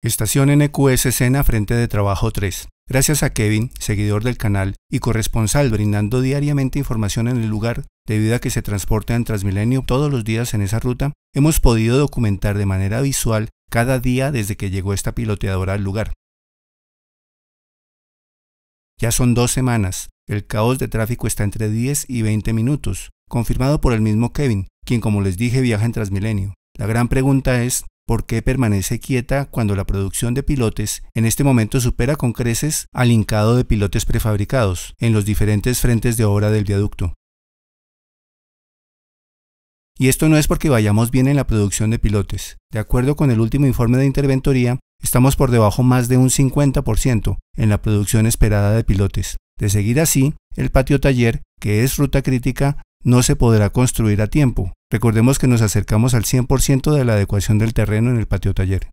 Estación NQS Sena Frente de Trabajo 3. Gracias a Kevin, seguidor del canal y corresponsal brindando diariamente información en el lugar, debido a que se transporta en Transmilenio todos los días en esa ruta, hemos podido documentar de manera visual cada día desde que llegó esta piloteadora al lugar. Ya son dos semanas, el caos de tráfico está entre 10 y 20 minutos, confirmado por el mismo Kevin, quien como les dije viaja en Transmilenio. La gran pregunta es, por qué permanece quieta cuando la producción de pilotes en este momento supera con creces al hincado de pilotes prefabricados en los diferentes frentes de obra del viaducto. Y esto no es porque vayamos bien en la producción de pilotes. De acuerdo con el último informe de interventoría, estamos por debajo más de un 50% en la producción esperada de pilotes. De seguir así, el patio taller, que es ruta crítica, no se podrá construir a tiempo. Recordemos que nos acercamos al 100% de la adecuación del terreno en el patio taller.